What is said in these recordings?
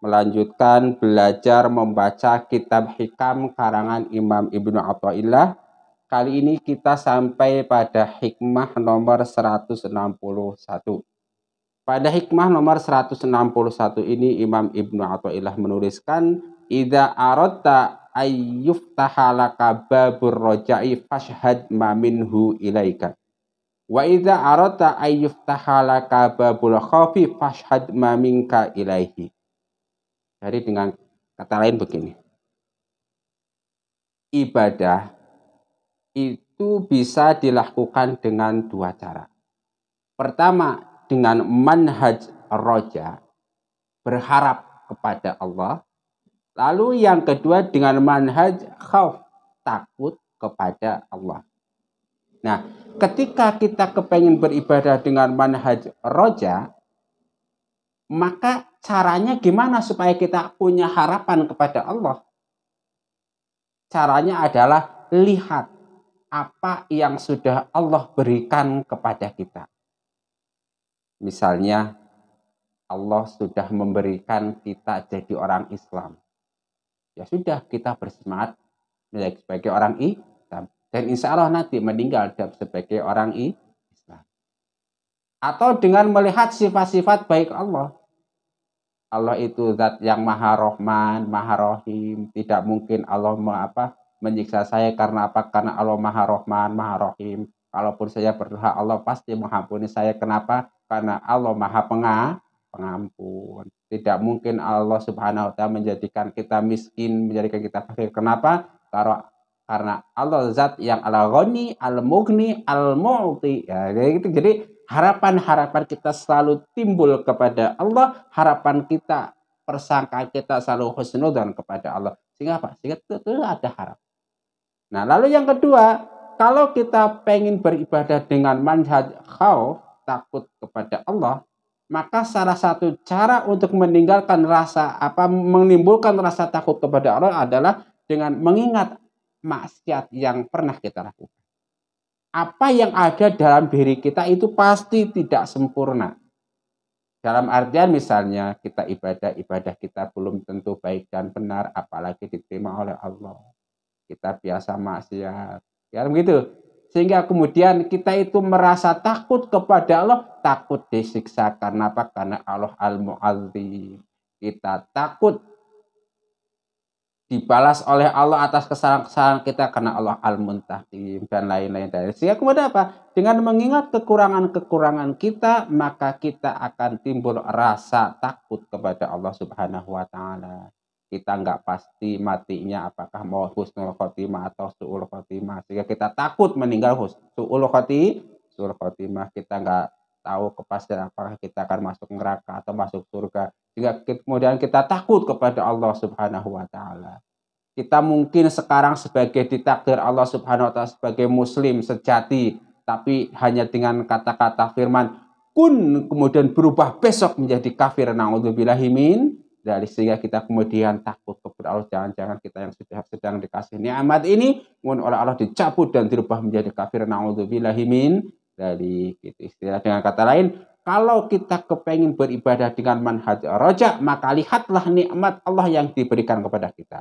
melanjutkan belajar membaca kitab hikam karangan Imam Ibnu Athaillah. Kali ini kita sampai pada hikmah nomor 161. Pada hikmah nomor 161 ini Imam Ibnu Athaillah menuliskan Ida arota ayyuf tahalaka babur roja'i fashhad ma minhu ilaika. Wa idza arata ayyuf tahalaka babul khafi fashhad ma minka ilaihi. Jadi dengan kata lain begini. Ibadah itu bisa dilakukan dengan dua cara. Pertama, dengan manhaj roja, berharap kepada Allah. Lalu yang kedua dengan manhaj khauf, takut kepada Allah. Nah, ketika kita kepengen beribadah dengan manhaj roja, maka caranya gimana supaya kita punya harapan kepada Allah? Caranya adalah lihat apa yang sudah Allah berikan kepada kita. Misalnya, Allah sudah memberikan kita jadi orang Islam. Ya sudah, kita bersemangat sebagai orang Islam. Dan insya Allah nanti meninggal sebagai orang Islam. Atau dengan melihat sifat-sifat baik Allah Allah itu zat yang maha rohman, maha rohim. Tidak mungkin Allah apa menyiksa saya karena apa? Karena Allah maha rohman, maha rohim. Kalaupun saya berdosa, Allah pasti mengampuni saya. Kenapa? Karena Allah maha penga, pengampun. Tidak mungkin Allah subhanahu wa ta'ala menjadikan kita miskin, menjadikan kita fakir. Kenapa? Karena karena Allah zat yang ala ghani al-mughni, al-mu'ti. Ya, gitu. jadi, jadi harapan-harapan kita selalu timbul kepada Allah, harapan kita, persangka kita selalu dan kepada Allah. Sehingga apa? Sehingga itu, itu ada harap. Nah, lalu yang kedua, kalau kita pengen beribadah dengan manhaj khauf, takut kepada Allah, maka salah satu cara untuk meninggalkan rasa apa menimbulkan rasa takut kepada Allah adalah dengan mengingat maksiat yang pernah kita lakukan apa yang ada dalam diri kita itu pasti tidak sempurna. Dalam artian misalnya kita ibadah, ibadah kita belum tentu baik dan benar, apalagi diterima oleh Allah. Kita biasa maksiat. Ya begitu. Sehingga kemudian kita itu merasa takut kepada Allah, takut disiksa karena apa? Karena Allah al-Mu'adzim. Kita takut dibalas oleh Allah atas kesalahan-kesalahan kita karena Allah Al-Muntahim dan lain-lain dari sehingga kemudian apa dengan mengingat kekurangan-kekurangan kita maka kita akan timbul rasa takut kepada Allah Subhanahu wa taala kita nggak pasti matinya apakah mau husnul khotimah atau suul khotimah sehingga kita takut meninggal Husnul Khotimah suul khotimah kita nggak tahu kepastian apakah kita akan masuk neraka atau masuk surga sehingga kemudian kita takut kepada Allah Subhanahu wa taala. Kita mungkin sekarang sebagai ditakdir Allah Subhanahu wa taala sebagai muslim sejati, tapi hanya dengan kata-kata firman kun kemudian berubah besok menjadi kafir naudzubillahi min dari sehingga kita kemudian takut kepada Allah jangan-jangan kita yang sudah sedang dikasih nikmat ini mohon oleh Allah dicabut dan dirubah menjadi kafir naudzubillahi min dari gitu. istilah dengan kata lain kalau kita kepengen beribadah dengan manhaj roja, maka lihatlah nikmat Allah yang diberikan kepada kita.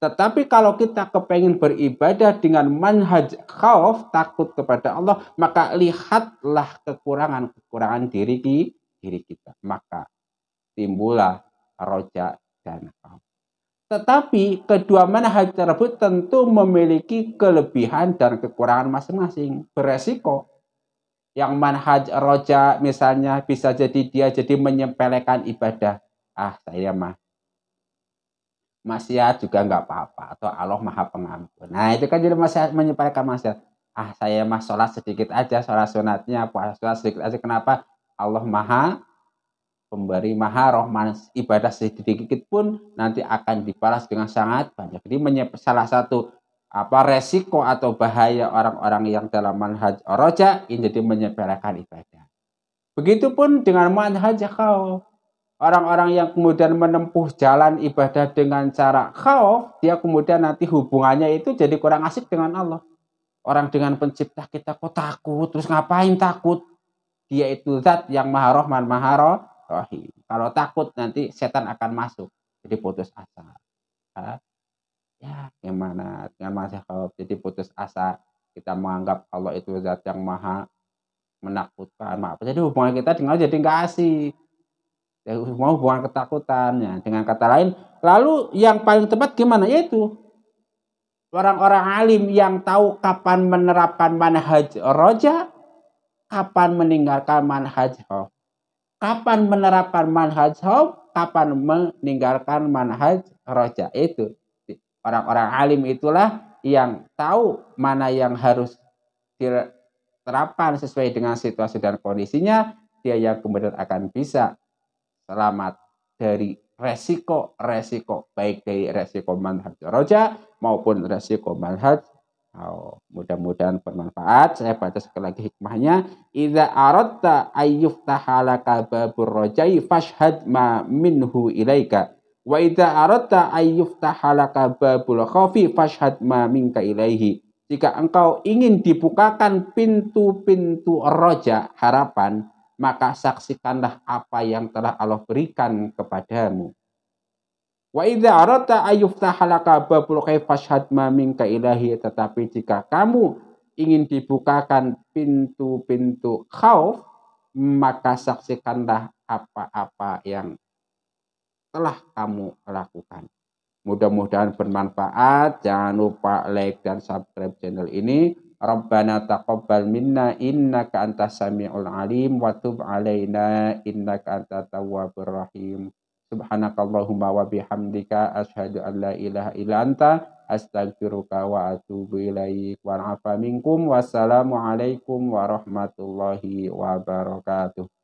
Tetapi kalau kita kepengen beribadah dengan manhaj khauf, takut kepada Allah, maka lihatlah kekurangan-kekurangan diri, diri kita. Maka timbullah roja dan khauf. Tetapi kedua manhaj tersebut tentu memiliki kelebihan dan kekurangan masing-masing, beresiko yang manhaj roja misalnya bisa jadi dia jadi menyempelekan ibadah. Ah saya mah maksiat juga nggak apa-apa atau Allah maha pengampun. Nah itu kan jadi maksiat menyempelekan maksiat. Ah saya mah sholat sedikit aja sholat sunatnya puasa sedikit aja kenapa Allah maha pemberi maha rohman ibadah sedikit pun nanti akan dibalas dengan sangat banyak. Jadi salah satu apa resiko atau bahaya orang-orang yang dalam manhaj roja ini jadi menyebarkan ibadah. Begitupun dengan manhaj kau Orang-orang yang kemudian menempuh jalan ibadah dengan cara kau dia kemudian nanti hubungannya itu jadi kurang asik dengan Allah. Orang dengan pencipta kita kok takut, terus ngapain takut? Dia itu zat yang maha rohman, maha rohim. Kalau takut nanti setan akan masuk, jadi putus asa. Ya, gimana? dengan masih kalau jadi putus asa kita menganggap Allah itu zat yang maha menakutkan. Maaf, jadi hubungan kita dengan jadi nggak asih Ya, semua hubungan ketakutan. Ya. Dengan kata lain, lalu yang paling tepat gimana? itu orang-orang alim yang tahu kapan menerapkan manhaj roja, kapan meninggalkan manhaj hof. Kapan menerapkan manhaj hof, kapan meninggalkan manhaj roja. Itu. Orang-orang alim itulah yang tahu mana yang harus diterapkan sesuai dengan situasi dan kondisinya, dia yang kemudian akan bisa selamat dari resiko-resiko baik dari resiko manhaj roja maupun resiko manhaj Oh, mudah-mudahan bermanfaat. Saya baca sekali lagi hikmahnya. Iza aratta ayyuftahalaka babur rojai fashhad ma minhu ilaika Wa idza aratta halaka babul khafi fashhad ma minka ilaihi. Jika engkau ingin dibukakan pintu-pintu roja harapan, maka saksikanlah apa yang telah Allah berikan kepadamu. Wa idza aratta halaka babul khafi fashhad ma minka ilaihi. Tetapi jika kamu ingin dibukakan pintu-pintu khauf, maka saksikanlah apa-apa yang telah kamu lakukan. Mudah-mudahan bermanfaat. Jangan lupa like dan subscribe channel ini. Rabbana taqabbal minna innaka antas samiul alim wa tub alaina innaka antat tawwabur rahim. Subhanakallahumma wa bihamdika asyhadu an la ilaha illa anta astaghfiruka wa atubu ilaik. Wa afa minkum wassalamu alaikum warahmatullahi wabarakatuh.